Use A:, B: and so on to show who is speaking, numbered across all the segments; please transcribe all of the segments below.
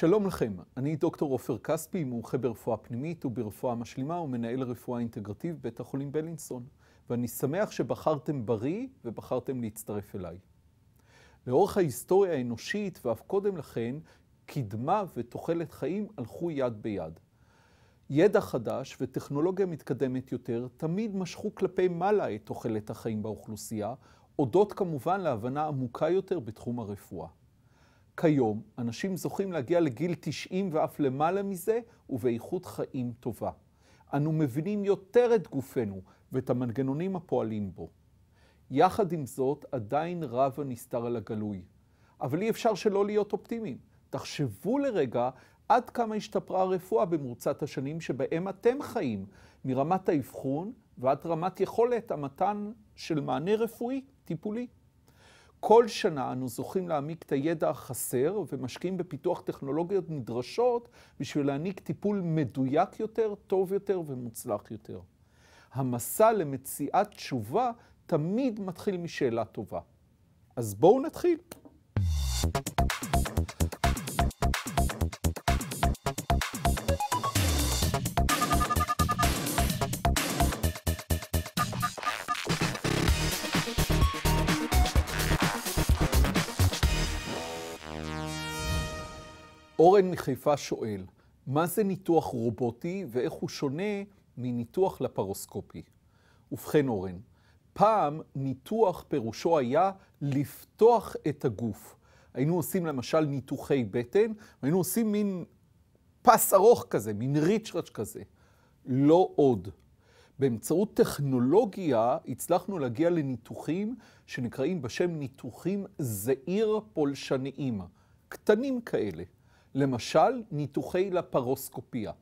A: שלום לכם, אני דוקטור עופר כספי, מומחה ברפואה פנימית וברפואה משלימה ומנהל רפואה אינטגרטיב בית החולים בלינסון, ואני שמח שבחרתם בריא ובחרתם להצטרף אליי. לאורך ההיסטוריה האנושית ואף קודם לכן, קדמה ותוחלת חיים הלכו יד ביד. ידע חדש וטכנולוגיה מתקדמת יותר תמיד משכו כלפי מעלה את תוחלת החיים באוכלוסייה, הודות כמובן להבנה עמוקה יותר בתחום הרפואה. כיום אנשים זוכים להגיע לגיל 90 ואף למעלה מזה, ובאיכות חיים טובה. אנו מבינים יותר את גופנו ואת המנגנונים הפועלים בו. יחד עם זאת, עדיין רב הנסתר על הגלוי. אבל אי אפשר שלא להיות אופטימיים. תחשבו לרגע עד כמה השתפרה הרפואה במרוצת השנים שבהם אתם חיים, מרמת האבחון ועד רמת יכולת המתן של מענה רפואי טיפולי. כל שנה אנו זוכים להעמיק את הידע החסר ומשקיעים בפיתוח טכנולוגיות נדרשות בשביל להעניק טיפול מדויק יותר, טוב יותר ומוצלח יותר. המסע למציאת תשובה תמיד מתחיל משאלה טובה. אז בואו נתחיל. אורן מחיפה שואל, מה זה ניתוח רובוטי ואיך הוא שונה מניתוח לפרוסקופי? ובכן אורן, פעם ניתוח פירושו היה לפתוח את הגוף. היינו עושים למשל ניתוחי בטן, היינו עושים מין פס ארוך כזה, מין ריצ'רץ' כזה. לא עוד. באמצעות טכנולוגיה הצלחנו להגיע לניתוחים שנקראים בשם ניתוחים זעיר פולשניים, קטנים כאלה. למשל, ניתוחי לפרוסקופיה.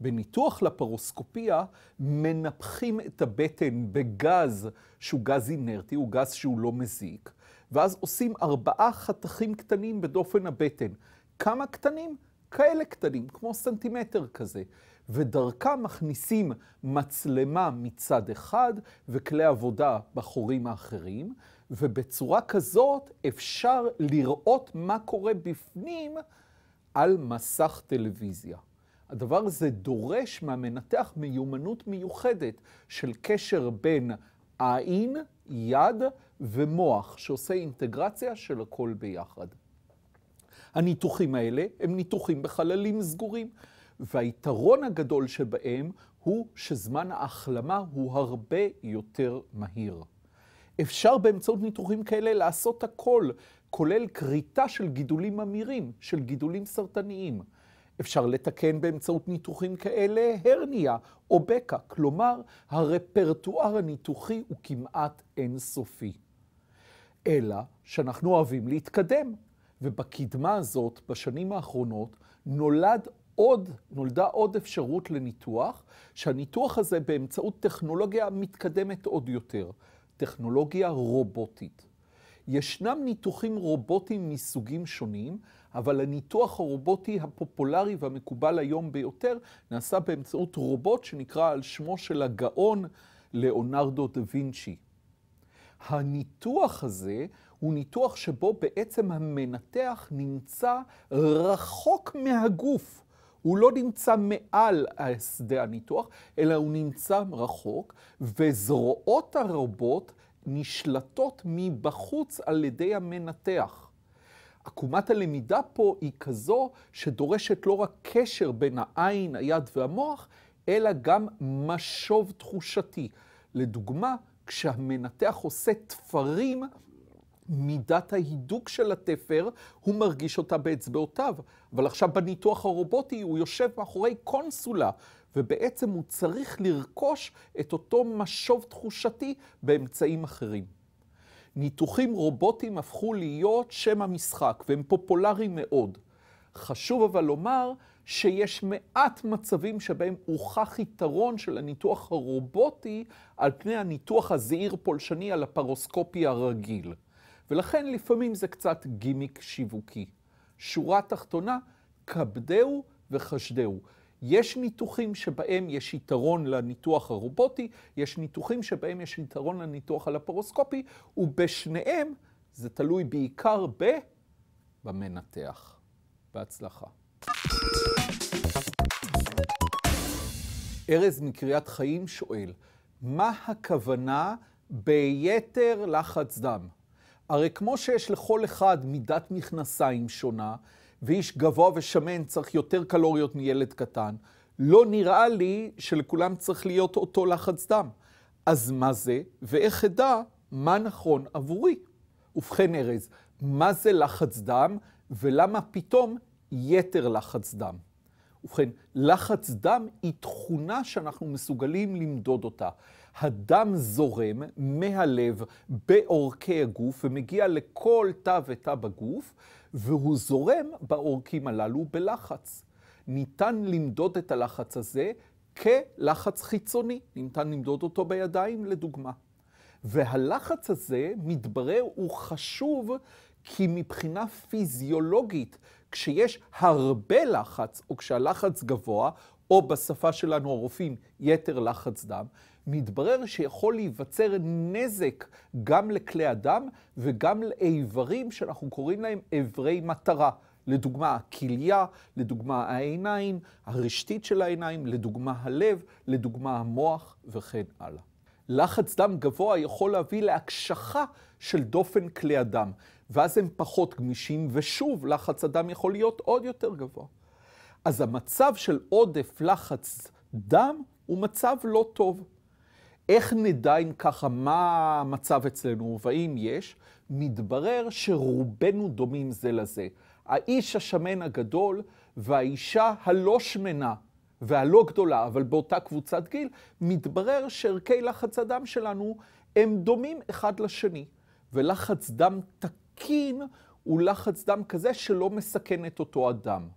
A: בניתוח לפרוסקופיה מנפחים את הבטן בגז שהוא גז אינרטי, הוא גז שהוא לא מזיק, ואז עושים ארבעה חתכים קטנים בדופן הבטן. כמה קטנים? כאלה קטנים, כמו סנטימטר כזה. ודרכם מכניסים מצלמה מצד אחד וכלי עבודה בחורים האחרים, ובצורה כזאת אפשר לראות מה קורה בפנים על מסך טלוויזיה. הדבר הזה דורש מהמנתח מיומנות מיוחדת של קשר בין עין, יד ומוח, שעושה אינטגרציה של הכל ביחד. הניתוחים האלה הם ניתוחים בחללים סגורים, והיתרון הגדול שבהם הוא שזמן ההחלמה הוא הרבה יותר מהיר. אפשר באמצעות ניתוחים כאלה לעשות הכל, כולל כריתה של גידולים ממאירים, של גידולים סרטניים. אפשר לתקן באמצעות ניתוחים כאלה הרניה או בקע, כלומר, הרפרטואר הניתוחי הוא כמעט אינסופי. אלא שאנחנו אוהבים להתקדם, ובקדמה הזאת, בשנים האחרונות, נולד עוד, נולדה עוד אפשרות לניתוח, שהניתוח הזה באמצעות טכנולוגיה מתקדמת עוד יותר, טכנולוגיה רובוטית. ישנם ניתוחים רובוטיים מסוגים שונים, אבל הניתוח הרובוטי הפופולרי והמקובל היום ביותר נעשה באמצעות רובוט שנקרא על שמו של הגאון לאונרדו דה וינצ'י. הניתוח הזה הוא ניתוח שבו בעצם המנתח נמצא רחוק מהגוף. הוא לא נמצא מעל שדה הניתוח, אלא הוא נמצא רחוק, וזרועות הרובוט נשלטות מבחוץ על ידי המנתח. עקומת הלמידה פה היא כזו שדורשת לא רק קשר בין העין, היד והמוח, אלא גם משוב תחושתי. לדוגמה, כשהמנתח עושה תפרים, מידת ההידוק של התפר, הוא מרגיש אותה באצבעותיו. אבל עכשיו בניתוח הרובוטי הוא יושב מאחורי קונסולה ובעצם הוא צריך לרכוש את אותו משוב תחושתי באמצעים אחרים. ניתוחים רובוטיים הפכו להיות שם המשחק, והם פופולריים מאוד. חשוב אבל לומר שיש מעט מצבים שבהם הוכח יתרון של הניתוח הרובוטי על פני הניתוח הזעיר פולשני על הפרוסקופי הרגיל. ולכן לפעמים זה קצת גימיק שיווקי. שורה תחתונה, כבדהו וחשדהו. יש ניתוחים שבהם יש יתרון לניתוח הרובוטי, יש ניתוחים שבהם יש יתרון לניתוח הלפרוסקופי, ובשניהם זה תלוי בעיקר ב... במנתח. בהצלחה. ארז מקריאת חיים שואל, מה הכוונה ביתר לחץ דם? הרי כמו שיש לכל אחד מידת מכנסיים שונה, ואיש גבוה ושמן צריך יותר קלוריות מילד קטן, לא נראה לי שלכולם צריך להיות אותו לחץ דם. אז מה זה, ואיך אדע מה נכון עבורי? ובכן, ארז, מה זה לחץ דם, ולמה פתאום יתר לחץ דם? ובכן, לחץ דם היא תכונה שאנחנו מסוגלים למדוד אותה. הדם זורם מהלב בעורקי הגוף ומגיע לכל תא ותא בגוף, והוא זורם בעורקים הללו בלחץ. ניתן למדוד את הלחץ הזה כלחץ חיצוני, ניתן למדוד אותו בידיים לדוגמה. והלחץ הזה, מתברר, הוא חשוב כי מבחינה פיזיולוגית, כשיש הרבה לחץ, או כשהלחץ גבוה, או בשפה שלנו הרופאים, יתר לחץ דם, מתברר שיכול להיווצר נזק גם לכלי הדם וגם לאיברים שאנחנו קוראים להם איברי מטרה. לדוגמה הכליה, לדוגמה העיניים, הרשתית של העיניים, לדוגמה הלב, לדוגמה המוח וכן הלאה. לחץ דם גבוה יכול להביא להקשחה של דופן כלי הדם, ואז הם פחות גמישים, ושוב, לחץ הדם יכול להיות עוד יותר גבוה. אז המצב של עודף לחץ דם הוא מצב לא טוב. איך נדע אם ככה מה המצב אצלנו והאם יש? מתברר שרובנו דומים זה לזה. האיש השמן הגדול והאישה הלא שמנה והלא גדולה, אבל באותה קבוצת גיל, מתברר שערכי לחץ הדם שלנו הם דומים אחד לשני. ולחץ דם תקין הוא לחץ דם כזה שלא מסכן את אותו אדם.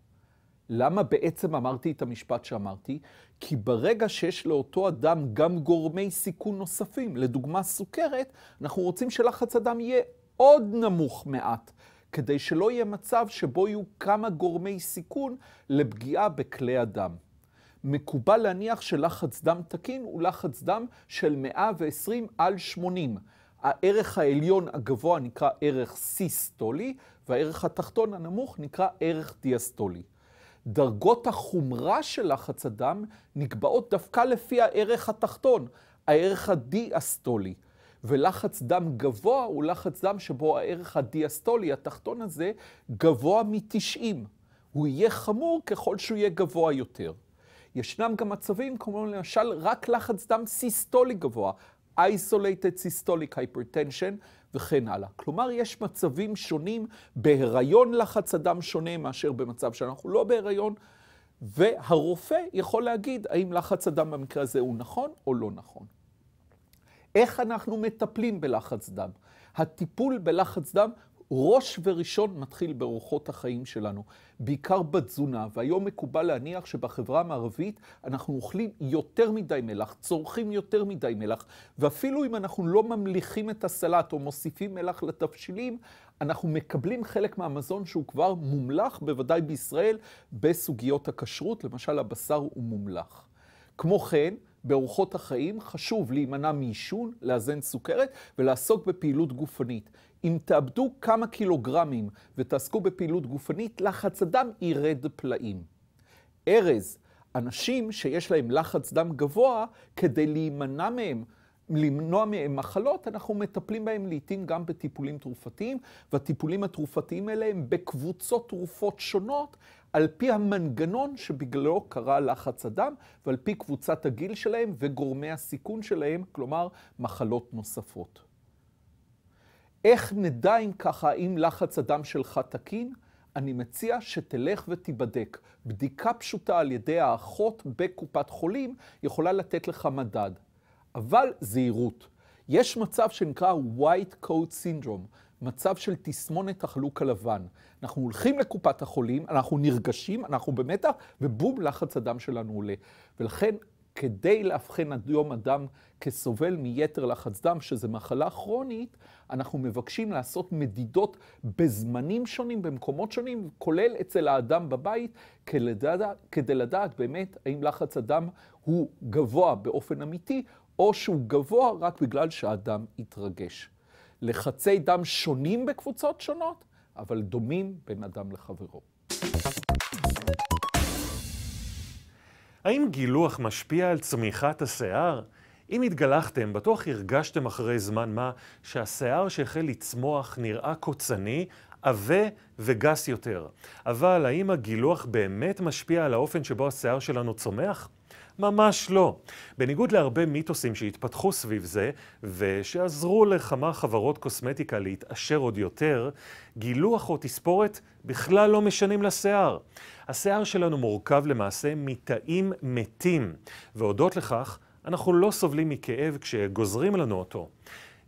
A: למה בעצם אמרתי את המשפט שאמרתי? כי ברגע שיש לאותו אדם גם גורמי סיכון נוספים, לדוגמה סוכרת, אנחנו רוצים שלחץ הדם יהיה עוד נמוך מעט, כדי שלא יהיה מצב שבו יהיו כמה גורמי סיכון לפגיעה בכלי הדם. מקובל להניח שלחץ דם תקין הוא לחץ דם של 120 על 80. הערך העליון הגבוה נקרא ערך סיסטולי, והערך התחתון הנמוך נקרא ערך דיאסטולי. דרגות החומרה של לחץ הדם נקבעות דווקא לפי הערך התחתון, הערך הדיאסטולי. ולחץ דם גבוה הוא לחץ דם שבו הערך הדיאסטולי, התחתון הזה, גבוה מ-90. הוא יהיה חמור ככל שהוא יהיה גבוה יותר. ישנם גם מצבים, כמו למשל רק לחץ דם סיסטולי גבוה, isolated systolic hypertension, וכן הלאה. כלומר, יש מצבים שונים, בהיריון לחץ הדם שונה מאשר במצב שאנחנו לא בהיריון, והרופא יכול להגיד האם לחץ הדם במקרה הזה הוא נכון או לא נכון. איך אנחנו מטפלים בלחץ דם? הטיפול בלחץ דם ראש וראשון מתחיל באורחות החיים שלנו, בעיקר בתזונה, והיום מקובל להניח שבחברה המערבית אנחנו אוכלים יותר מדי מלח, צורכים יותר מדי מלח, ואפילו אם אנחנו לא ממליכים את הסלט או מוסיפים מלח לתבשילים, אנחנו מקבלים חלק מהמזון שהוא כבר מומלח, בוודאי בישראל, בסוגיות הכשרות, למשל הבשר הוא מומלח. כמו כן, באורחות החיים חשוב להימנע מעישון, לאזן סוכרת ולעסוק בפעילות גופנית. אם תאבדו כמה קילוגרמים ותעסקו בפעילות גופנית, לחץ הדם ירד פלאים. ארז, אנשים שיש להם לחץ דם גבוה, כדי להימנע מהם, למנוע מהם מחלות, אנחנו מטפלים בהם לעתים גם בטיפולים תרופתיים, והטיפולים התרופתיים האלה הם בקבוצות תרופות שונות, על פי המנגנון שבגללו קרה לחץ הדם, ועל פי קבוצת הגיל שלהם וגורמי הסיכון שלהם, כלומר מחלות נוספות. איך נדע אם ככה, האם לחץ הדם שלך תקין? אני מציע שתלך ותיבדק. בדיקה פשוטה על ידי האחות בקופת חולים יכולה לתת לך מדד. אבל זהירות. יש מצב שנקרא white Code syndrome, מצב של תסמונת החלוק הלבן. אנחנו הולכים לקופת החולים, אנחנו נרגשים, אנחנו במתח, ובום, לחץ הדם שלנו עולה. ולכן כדי לאבחן היום אדם כסובל מיתר לחץ דם, שזה מחלה כרונית, אנחנו מבקשים לעשות מדידות בזמנים שונים, במקומות שונים, כולל אצל האדם בבית, כדי לדעת באמת האם לחץ הדם הוא גבוה באופן אמיתי, או שהוא גבוה רק בגלל שהאדם התרגש. לחצי דם שונים בקבוצות שונות, אבל דומים בין אדם לחברו.
B: האם גילוח משפיע על צמיחת השיער? אם התגלחתם, בטוח הרגשתם אחרי זמן מה שהשיער שהחל לצמוח נראה קוצני, עבה וגס יותר. אבל האם הגילוח באמת משפיע על האופן שבו השיער שלנו צומח? ממש לא. בניגוד להרבה מיתוסים שהתפתחו סביב זה, ושעזרו לכמה חברות קוסמטיקה להתעשר עוד יותר, גילוח או תספורת בכלל לא משנים לשיער. השיער שלנו מורכב למעשה מתאים מתים, והודות לכך, אנחנו לא סובלים מכאב כשגוזרים לנו אותו.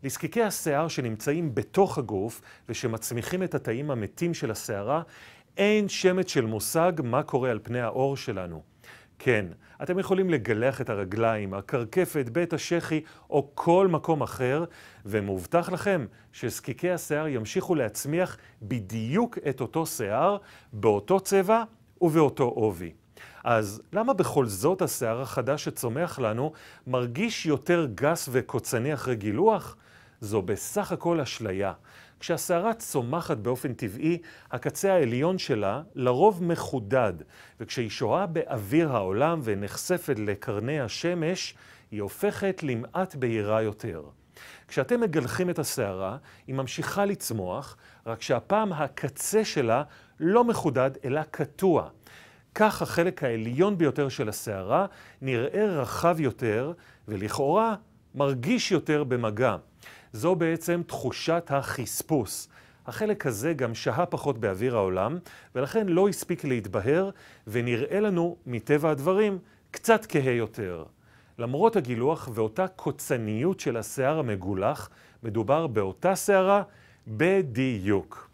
B: לזקיקי השיער שנמצאים בתוך הגוף ושמצמיחים את התאים המתים של השערה, אין שמץ של מושג מה קורה על פני העור שלנו. כן, אתם יכולים לגלח את הרגליים, הקרקפת, בית השחי או כל מקום אחר, ומובטח לכם שזקיקי השיער ימשיכו להצמיח בדיוק את אותו שיער, באותו צבע ובאותו עובי. אז למה בכל זאת השיער החדש שצומח לנו מרגיש יותר גס וקוצני אחרי גילוח? זו בסך הכל אשליה. כשהשערה צומחת באופן טבעי, הקצה העליון שלה לרוב מחודד, וכשהיא שוהה באוויר העולם ונחשפת לקרני השמש, היא הופכת למעט בהירה יותר. כשאתם מגלחים את השערה, היא ממשיכה לצמוח, רק שהפעם הקצה שלה לא מחודד אלא קטוע. כך החלק העליון ביותר של השערה נראה רחב יותר, ולכאורה מרגיש יותר במגע. זו בעצם תחושת החספוס. החלק הזה גם שהה פחות באוויר העולם, ולכן לא הספיק להתבהר, ונראה לנו, מטבע הדברים, קצת כהה יותר. למרות הגילוח ואותה קוצניות של השיער המגולח, מדובר באותה שערה בדיוק.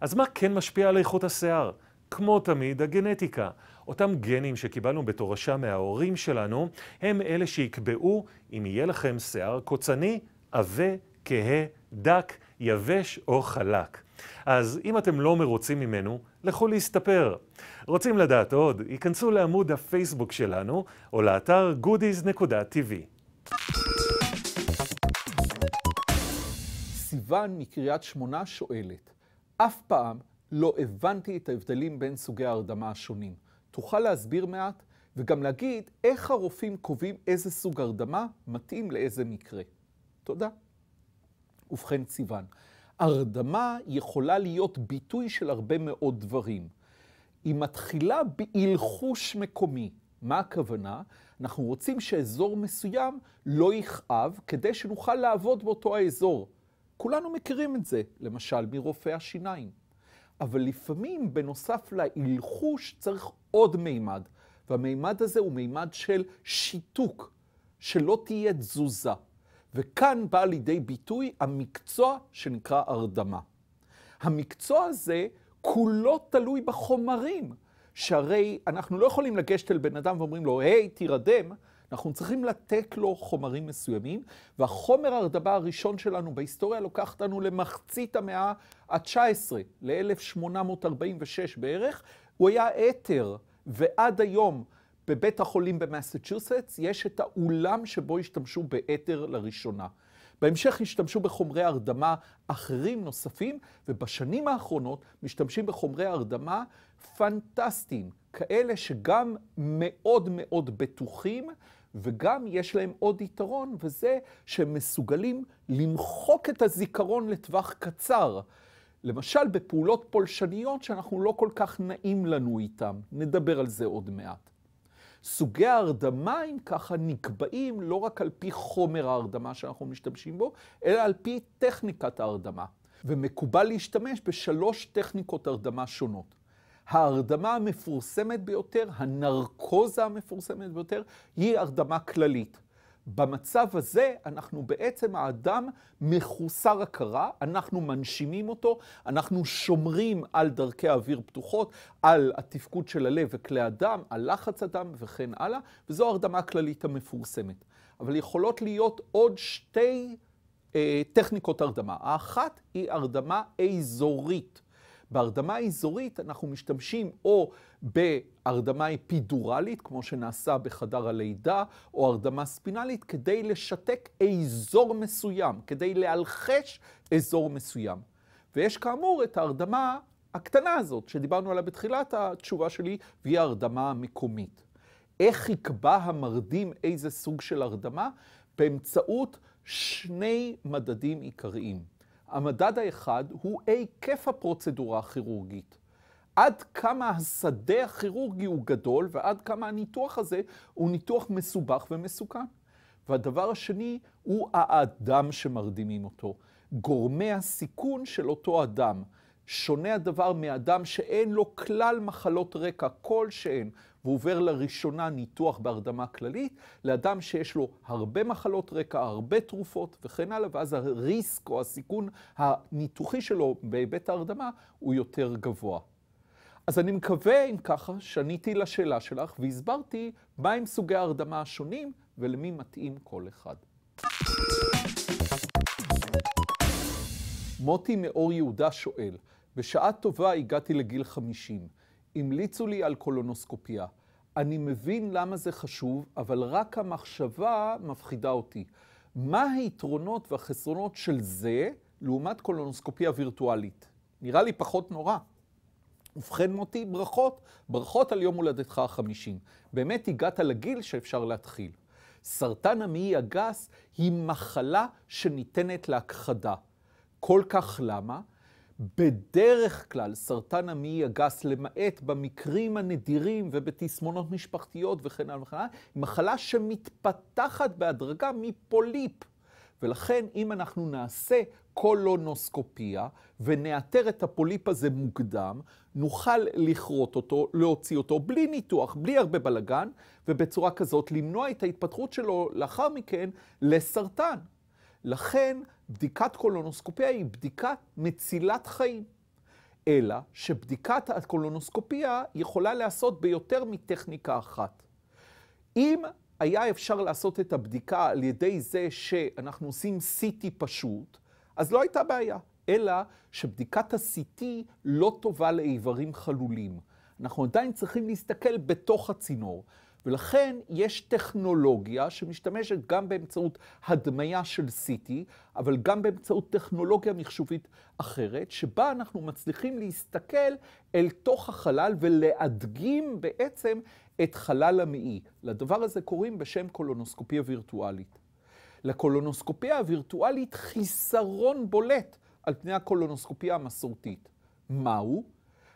B: אז מה כן משפיע על איכות השיער? כמו תמיד, הגנטיקה. אותם גנים שקיבלנו בתורשה מההורים שלנו, הם אלה שיקבעו אם יהיה לכם שיער קוצני, עבה, כהה, דק, יבש או חלק. אז אם אתם לא מרוצים ממנו, לכו להסתפר. רוצים לדעת עוד? היכנסו לעמוד הפייסבוק שלנו, או לאתר goodies.tv.
A: סיוון מקריית שמונה שואלת, אף פעם לא הבנתי את ההבדלים בין סוגי ההרדמה השונים. תוכל להסביר מעט וגם להגיד איך הרופאים קובעים איזה סוג הרדמה מתאים לאיזה מקרה. תודה. ובכן ציוון. הרדמה יכולה להיות ביטוי של הרבה מאוד דברים. היא מתחילה באלחוש מקומי. מה הכוונה? אנחנו רוצים שאזור מסוים לא יכאב כדי שנוכל לעבוד באותו האזור. כולנו מכירים את זה, למשל מרופא השיניים. אבל לפעמים, בנוסף לאלחוש, צריך עוד מימד, והמימד הזה הוא מימד של שיתוק, שלא תהיה תזוזה. וכאן בא לידי ביטוי המקצוע שנקרא הרדמה. המקצוע הזה כולו תלוי בחומרים, שהרי אנחנו לא יכולים לגשת אל בן אדם ואומרים לו, היי, תירדם, אנחנו צריכים לתת לו חומרים מסוימים, והחומר ההרדמה הראשון שלנו בהיסטוריה לוקח אותנו למחצית המאה ה-19, ל-1846 בערך, הוא היה אתר, ועד היום בבית החולים במסצ'וסטס יש את האולם שבו השתמשו באתר לראשונה. בהמשך השתמשו בחומרי הרדמה אחרים נוספים, ובשנים האחרונות משתמשים בחומרי הרדמה פנטסטיים, כאלה שגם מאוד מאוד בטוחים, וגם יש להם עוד יתרון, וזה שהם מסוגלים למחוק את הזיכרון לטווח קצר. למשל, בפעולות פולשניות שאנחנו לא כל כך נעים לנו איתן. נדבר על זה עוד מעט. סוגי ההרדמה, אם ככה, נקבעים לא רק על פי חומר ההרדמה שאנחנו משתמשים בו, אלא על פי טכניקת ההרדמה. ומקובל להשתמש בשלוש טכניקות הרדמה שונות. ההרדמה המפורסמת ביותר, הנרקוזה המפורסמת ביותר, היא הרדמה כללית. במצב הזה אנחנו בעצם, האדם מחוסר הכרה, אנחנו מנשימים אותו, אנחנו שומרים על דרכי האוויר פתוחות, על התפקוד של הלב וכלי הדם, על לחץ הדם וכן הלאה, וזו ההרדמה הכללית המפורסמת. אבל יכולות להיות עוד שתי אה, טכניקות הרדמה. האחת היא הרדמה אזורית. בהרדמה אזורית אנחנו משתמשים או בהרדמה אפידורלית, כמו שנעשה בחדר הלידה, או הרדמה ספינלית, כדי לשתק אזור מסוים, כדי להלחש אזור מסוים. ויש כאמור את ההרדמה הקטנה הזאת, שדיברנו עליה בתחילת התשובה שלי, והיא ההרדמה המקומית. איך יקבע המרדים איזה סוג של הרדמה? באמצעות שני מדדים עיקריים. המדד האחד הוא היקף הפרוצדורה הכירורגית. עד כמה השדה הכירורגי הוא גדול ועד כמה הניתוח הזה הוא ניתוח מסובך ומסוכן. והדבר השני הוא האדם שמרדימים אותו, גורמי הסיכון של אותו אדם. שונה הדבר מאדם שאין לו כלל מחלות רקע כלשהן, ועובר לראשונה ניתוח בהרדמה כללית, לאדם שיש לו הרבה מחלות רקע, הרבה תרופות וכן הלאה, ואז הריסק או הסיכון הניתוחי שלו בהיבט ההרדמה הוא יותר גבוה. אז אני מקווה, אם ככה, שעניתי לשאלה שלך והסברתי מהם סוגי ההרדמה השונים ולמי מתאים כל אחד. מוטי מאור יהודה שואל, בשעה טובה הגעתי לגיל 50. המליצו לי על קולונוסקופיה. אני מבין למה זה חשוב, אבל רק המחשבה מפחידה אותי. מה היתרונות והחסרונות של זה לעומת קולונוסקופיה וירטואלית? נראה לי פחות נורא. ובכן מוטי, ברכות. ברכות על יום הולדתך החמישים. באמת הגעת לגיל שאפשר להתחיל. סרטן המעי הגס היא מחלה שניתנת להכחדה. כל כך למה? בדרך כלל סרטן המעי הגס, למעט במקרים הנדירים ובתסמונות משפחתיות וכן הלאה וכן הלאה, היא מחלה שמתפתחת בהדרגה מפוליפ. ולכן אם אנחנו נעשה קולונוסקופיה ונאתר את הפוליפ הזה מוקדם, נוכל לכרות אותו, להוציא אותו בלי ניתוח, בלי הרבה בלגן, ובצורה כזאת למנוע את ההתפתחות שלו לאחר מכן לסרטן. לכן בדיקת קולונוסקופיה היא בדיקה מצילת חיים. אלא שבדיקת הקולונוסקופיה יכולה להיעשות ביותר מטכניקה אחת. אם היה אפשר לעשות את הבדיקה על ידי זה שאנחנו עושים CT פשוט, אז לא הייתה בעיה, אלא שבדיקת ה-CT לא טובה לאיברים חלולים. אנחנו עדיין צריכים להסתכל בתוך הצינור. ולכן יש טכנולוגיה שמשתמשת גם באמצעות הדמיה של CT, אבל גם באמצעות טכנולוגיה מחשובית אחרת, שבה אנחנו מצליחים להסתכל אל תוך החלל ולהדגים בעצם את חלל המעי. לדבר הזה קוראים בשם קולונוסקופיה וירטואלית. לקולונוסקופיה הווירטואלית חיסרון בולט על פני הקולונוסקופיה המסורתית. מהו?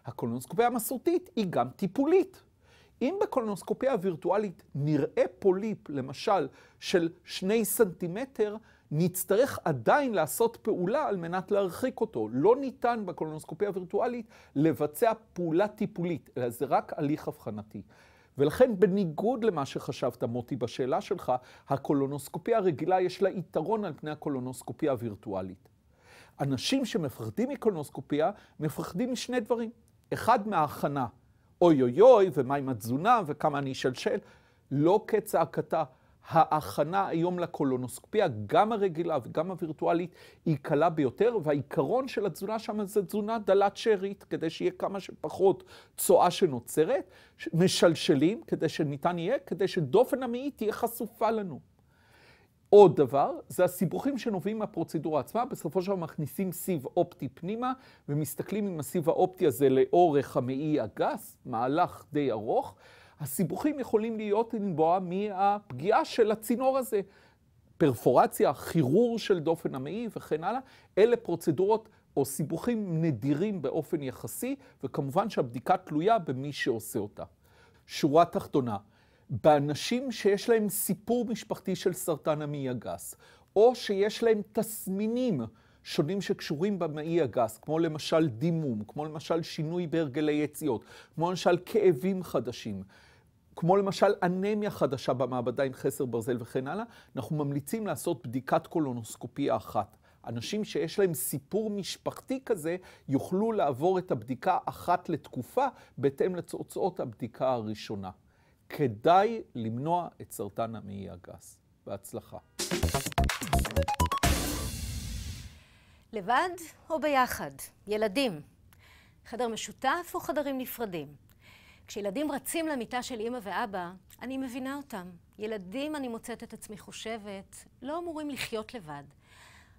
A: הקולונוסקופיה המסורתית היא גם טיפולית. אם בקולונוסקופיה הווירטואלית נראה פוליפ, למשל, של שני סנטימטר, נצטרך עדיין לעשות פעולה על מנת להרחיק אותו. לא ניתן בקולונוסקופיה הווירטואלית לבצע פעולה טיפולית, אלא זה רק הליך אבחנתי. ולכן בניגוד למה שחשבת, מוטי, בשאלה שלך, הקולונוסקופיה הרגילה יש לה יתרון על פני הקולונוסקופיה הווירטואלית. אנשים שמפחדים מקולונוסקופיה, מפחדים משני דברים. אחד, מההכנה. אוי אוי אוי, ומה עם התזונה, וכמה אני אשלשל. לא כצעקתה. ההכנה היום לקולונוסקופיה, גם הרגילה וגם הווירטואלית, היא קלה ביותר, והעיקרון של התזונה שם זה תזונה דלת שארית, כדי שיהיה כמה שפחות צואה שנוצרת, משלשלים, כדי שניתן יהיה, כדי שדופן המעי תהיה חשופה לנו. עוד דבר, זה הסיבוכים שנובעים מהפרוצדורה עצמה. בסופו של דבר מכניסים סיב אופטי פנימה ומסתכלים עם הסיב האופטי הזה לאורך המעי הגס, מהלך די ארוך. הסיבוכים יכולים להיות לנבוע מהפגיעה של הצינור הזה. פרפורציה, חירור של דופן המעי וכן הלאה. אלה פרוצדורות או סיבוכים נדירים באופן יחסי, וכמובן שהבדיקה תלויה במי שעושה אותה. שורה תחתונה, באנשים שיש להם סיפור משפחתי של סרטן המעי הגס, או שיש להם תסמינים שונים שקשורים במעי הגס, כמו למשל דימום, כמו למשל שינוי בהרגלי יציאות, כמו למשל כאבים חדשים. כמו למשל אנמיה חדשה במעבדה עם חסר ברזל וכן הלאה, אנחנו ממליצים לעשות בדיקת קולונוסקופיה אחת. אנשים שיש להם סיפור משפחתי כזה, יוכלו לעבור את הבדיקה אחת לתקופה, בהתאם לתוצאות הבדיקה הראשונה. כדאי למנוע את סרטן המעי הגס. בהצלחה.
C: לבד או ביחד? ילדים. חדר משותף או חדרים נפרדים? כשילדים רצים למיטה של אימא ואבא, אני מבינה אותם. ילדים, אני מוצאת את עצמי חושבת, לא אמורים לחיות לבד.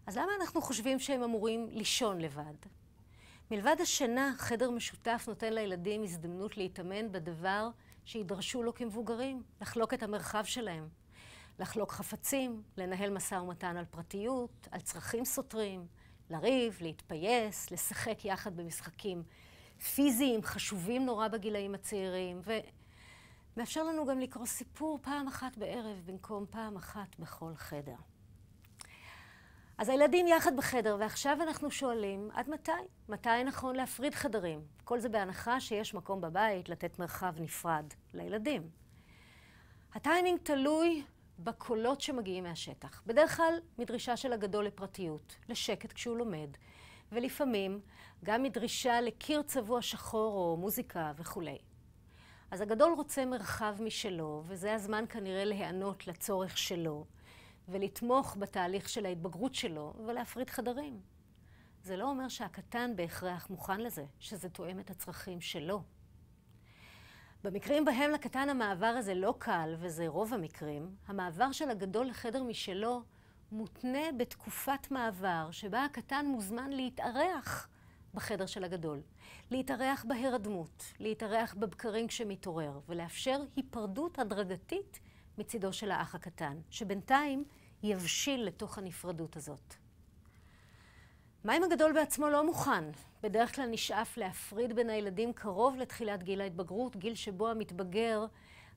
C: אז למה אנחנו חושבים שהם אמורים לישון לבד? מלבד השינה, חדר משותף נותן לילדים הזדמנות להתאמן בדבר שידרשו לו כמבוגרים לחלוק את המרחב שלהם, לחלוק חפצים, לנהל משא ומתן על פרטיות, על צרכים סותרים, לריב, להתפייס, לשחק יחד במשחקים פיזיים חשובים נורא בגילאים הצעירים, ומאפשר לנו גם לקרוא סיפור פעם אחת בערב במקום פעם אחת בכל חדר. אז הילדים יחד בחדר, ועכשיו אנחנו שואלים, עד מתי? מתי נכון להפריד חדרים? כל זה בהנחה שיש מקום בבית לתת מרחב נפרד לילדים. הטיימינג תלוי בקולות שמגיעים מהשטח. בדרך כלל מדרישה של הגדול לפרטיות, לשקט כשהוא לומד, ולפעמים גם מדרישה לקיר צבוע שחור או מוזיקה וכולי. אז הגדול רוצה מרחב משלו, וזה הזמן כנראה להיענות לצורך שלו. ולתמוך בתהליך של ההתבגרות שלו ולהפריד חדרים. זה לא אומר שהקטן בהכרח מוכן לזה, שזה תואם את הצרכים שלו. במקרים בהם לקטן המעבר הזה לא קל, וזה רוב המקרים, המעבר של הגדול לחדר משלו מותנה בתקופת מעבר שבה הקטן מוזמן להתארח בחדר של הגדול. להתארח בהירדמות, להתארח בבקרים כשמתעורר, ולאפשר היפרדות הדרגתית מצידו של האח הקטן, שבינתיים יבשיל לתוך הנפרדות הזאת. מים הגדול בעצמו לא מוכן. בדרך כלל נשאף להפריד בין הילדים קרוב לתחילת גיל ההתבגרות, גיל שבו המתבגר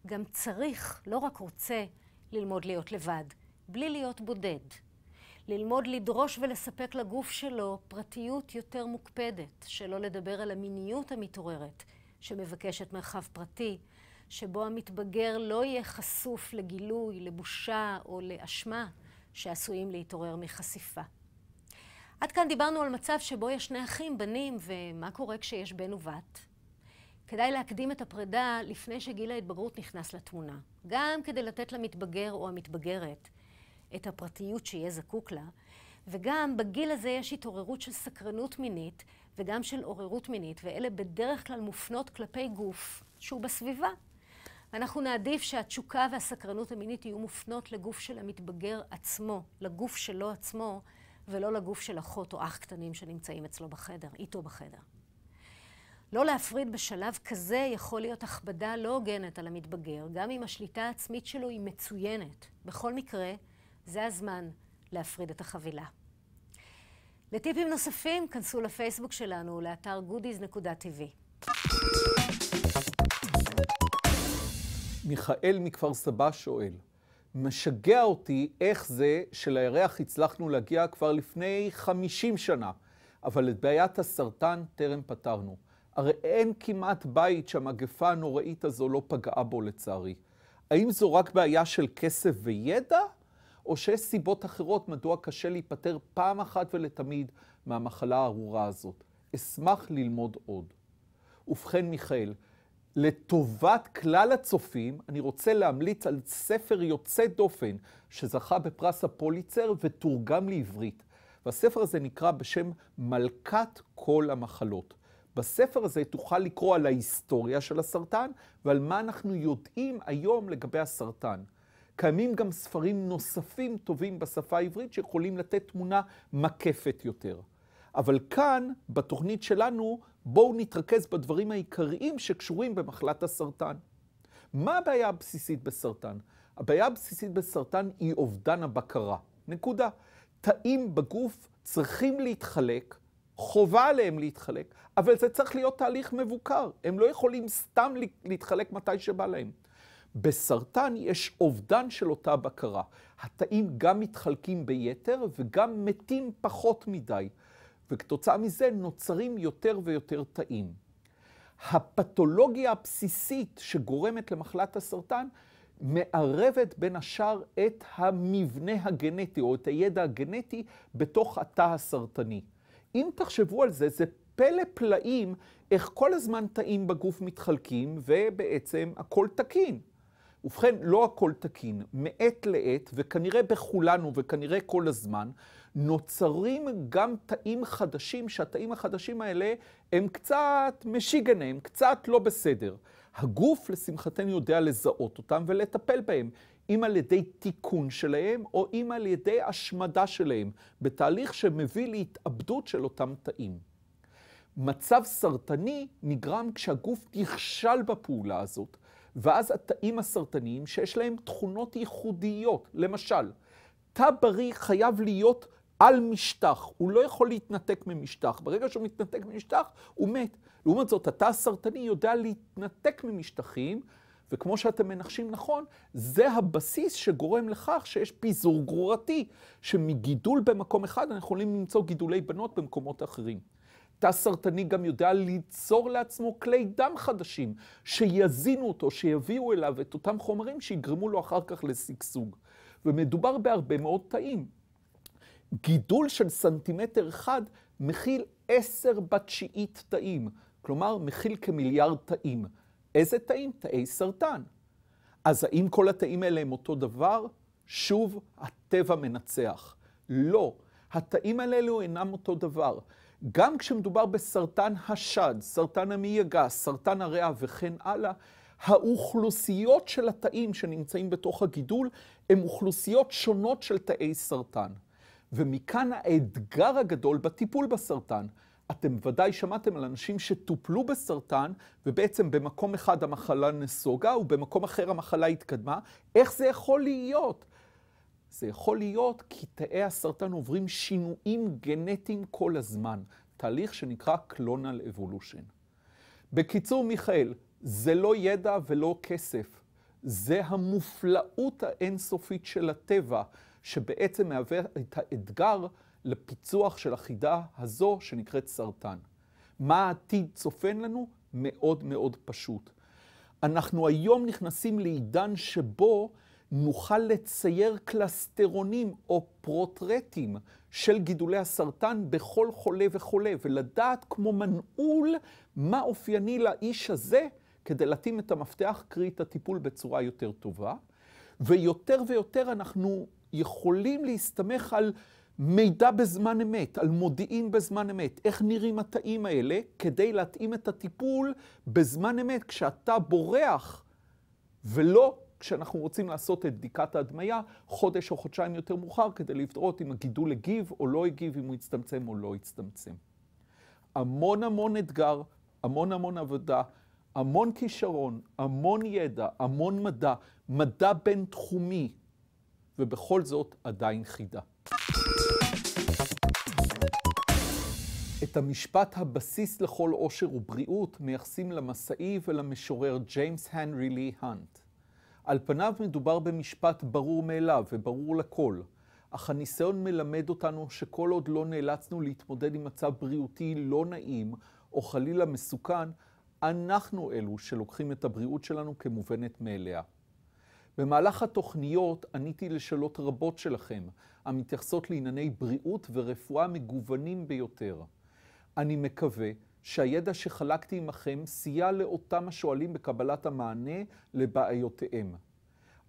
C: גם צריך, לא רק רוצה, ללמוד להיות לבד, בלי להיות בודד. ללמוד לדרוש ולספק לגוף שלו פרטיות יותר מוקפדת, שלא לדבר על המיניות המתעוררת, שמבקשת מרחב פרטי, שבו המתבגר לא יהיה חשוף לגילוי, לבושה או לאשמה שעשויים להתעורר מחשיפה. עד כאן דיברנו על מצב שבו יש שני אחים, בנים, ומה קורה כשיש בן ובת. כדאי להקדים את הפרידה לפני שגיל ההתבגרות נכנס לתמונה. גם כדי לתת למתבגר או המתבגרת את הפרטיות שיהיה זקוק לה, וגם בגיל הזה יש התעוררות של סקרנות מינית וגם של עוררות מינית, ואלה בדרך כלל מופנות כלפי גוף שהוא בסביבה. אנחנו נעדיף שהתשוקה והסקרנות המינית יהיו מופנות לגוף של המתבגר עצמו, לגוף שלו עצמו, ולא לגוף של אחות או אח קטנים שנמצאים אצלו בחדר, איתו בחדר. לא להפריד בשלב כזה יכול להיות הכבדה לא הוגנת על המתבגר, גם אם השליטה העצמית שלו היא מצוינת. בכל מקרה, זה הזמן להפריד את החבילה. לטיפים נוספים, כנסו לפייסבוק שלנו, לאתר goodies.tv.
A: מיכאל מכפר סבא שואל, משגע אותי איך זה שלירח הצלחנו להגיע כבר לפני 50 שנה, אבל את בעיית הסרטן טרם פתרנו. הרי אין כמעט בית שהמגפה הנוראית הזו לא פגעה בו לצערי. האם זו רק בעיה של כסף וידע, או שיש סיבות אחרות מדוע קשה להיפטר פעם אחת ולתמיד מהמחלה הארורה הזאת? אשמח ללמוד עוד. ובכן, מיכאל, לטובת כלל הצופים, אני רוצה להמליץ על ספר יוצא דופן שזכה בפרס הפוליצר ותורגם לעברית. והספר הזה נקרא בשם מלכת כל המחלות. בספר הזה תוכל לקרוא על ההיסטוריה של הסרטן ועל מה אנחנו יודעים היום לגבי הסרטן. קיימים גם ספרים נוספים טובים בשפה העברית שיכולים לתת תמונה מקפת יותר. אבל כאן, בתוכנית שלנו, בואו נתרכז בדברים העיקריים שקשורים במחלת הסרטן. מה הבעיה הבסיסית בסרטן? הבעיה הבסיסית בסרטן היא אובדן הבקרה. נקודה. תאים בגוף צריכים להתחלק, חובה עליהם להתחלק, אבל זה צריך להיות תהליך מבוקר. הם לא יכולים סתם להתחלק מתי שבא להם. בסרטן יש אובדן של אותה בקרה. התאים גם מתחלקים ביתר וגם מתים פחות מדי. וכתוצאה מזה נוצרים יותר ויותר תאים. הפתולוגיה הבסיסית שגורמת למחלת הסרטן מערבת בין השאר את המבנה הגנטי או את הידע הגנטי בתוך התא הסרטני. אם תחשבו על זה, זה פלא פלאים איך כל הזמן תאים בגוף מתחלקים ובעצם הכל תקין. ובכן, לא הכל תקין. מעת לעת, וכנראה בכולנו וכנראה כל הזמן, נוצרים גם תאים חדשים, שהתאים החדשים האלה הם קצת משיגנה, הם קצת לא בסדר. הגוף, לשמחתנו, יודע לזהות אותם ולטפל בהם, אם על ידי תיקון שלהם, או אם על ידי השמדה שלהם, בתהליך שמביא להתאבדות של אותם תאים. מצב סרטני נגרם כשהגוף נכשל בפעולה הזאת. ואז התאים הסרטניים שיש להם תכונות ייחודיות, למשל, תא בריא חייב להיות על משטח, הוא לא יכול להתנתק ממשטח. ברגע שהוא מתנתק ממשטח, הוא מת. לעומת זאת, התא הסרטני יודע להתנתק ממשטחים, וכמו שאתם מנחשים נכון, זה הבסיס שגורם לכך שיש פיזור גרורתי, שמגידול במקום אחד אנחנו יכולים למצוא גידולי בנות במקומות אחרים. תא סרטני גם יודע ליצור לעצמו כלי דם חדשים, שיזינו אותו, שיביאו אליו את אותם חומרים שיגרמו לו אחר כך לשגשוג. ומדובר בהרבה מאוד תאים. גידול של סנטימטר אחד מכיל עשר בתשיעית תאים, כלומר מכיל כמיליארד תאים. איזה תאים? תאי סרטן. אז האם כל התאים האלה הם אותו דבר? שוב, הטבע מנצח. לא, התאים האלו אינם אותו דבר. גם כשמדובר בסרטן השד, סרטן המעי הגס, סרטן הריאה וכן הלאה, האוכלוסיות של התאים שנמצאים בתוך הגידול הן אוכלוסיות שונות של תאי סרטן. ומכאן האתגר הגדול בטיפול בסרטן. אתם ודאי שמעתם על אנשים שטופלו בסרטן, ובעצם במקום אחד המחלה נסוגה ובמקום אחר המחלה התקדמה. איך זה יכול להיות? זה יכול להיות כי תאי הסרטן עוברים שינויים גנטיים כל הזמן, תהליך שנקרא קלונל אבולושן. בקיצור, מיכאל, זה לא ידע ולא כסף, זה המופלאות האינסופית של הטבע, שבעצם מהווה את האתגר לפיצוח של החידה הזו שנקראת סרטן. מה העתיד צופן לנו? מאוד מאוד פשוט. אנחנו היום נכנסים לעידן שבו נוכל לצייר קלסטרונים או פרוטרטים של גידולי הסרטן בכל חולה וחולה, ולדעת כמו מנעול מה אופייני לאיש הזה, כדי להתאים את המפתח, קרי את הטיפול בצורה יותר טובה. ויותר ויותר אנחנו יכולים להסתמך על מידע בזמן אמת, על מודיעין בזמן אמת, איך נראים התאים האלה, כדי להתאים את הטיפול בזמן אמת, כשאתה בורח ולא כשאנחנו רוצים לעשות את בדיקת ההדמיה חודש או חודשיים יותר מאוחר, כדי לראות אם הגידול הגיב או לא הגיב, אם הוא הצטמצם או לא הצטמצם. המון המון אתגר, המון המון עבודה, המון כישרון, המון ידע, המון מדע, מדע בינתחומי, ובכל זאת עדיין חידה. את המשפט הבסיס לכל עושר ובריאות מייחסים למסעי ולמשורר ג'יימס הנרי לי האנט. על פניו מדובר במשפט ברור מאליו וברור לכל, אך הניסיון מלמד אותנו שכל עוד לא נאלצנו להתמודד עם מצב בריאותי לא נעים, או חלילה מסוכן, אנחנו אלו שלוקחים את הבריאות שלנו כמובנת מאליה. במהלך התוכניות עניתי לשאלות רבות שלכם, המתייחסות לענייני בריאות ורפואה מגוונים ביותר. אני מקווה שהידע שחלקתי עמכם סייע לאותם השואלים בקבלת המענה לבעיותיהם.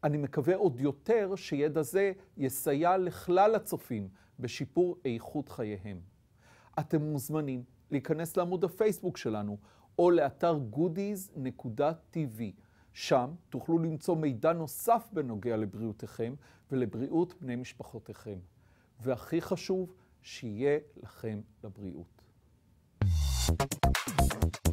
A: אני מקווה עוד יותר שידע זה יסייע לכלל הצופים בשיפור איכות חייהם. אתם מוזמנים להיכנס לעמוד הפייסבוק שלנו או לאתר goodies.tv. שם תוכלו למצוא מידע נוסף בנוגע לבריאותיכם ולבריאות בני משפחותיכם. והכי חשוב, שיהיה לכם לבריאות. ハハハハ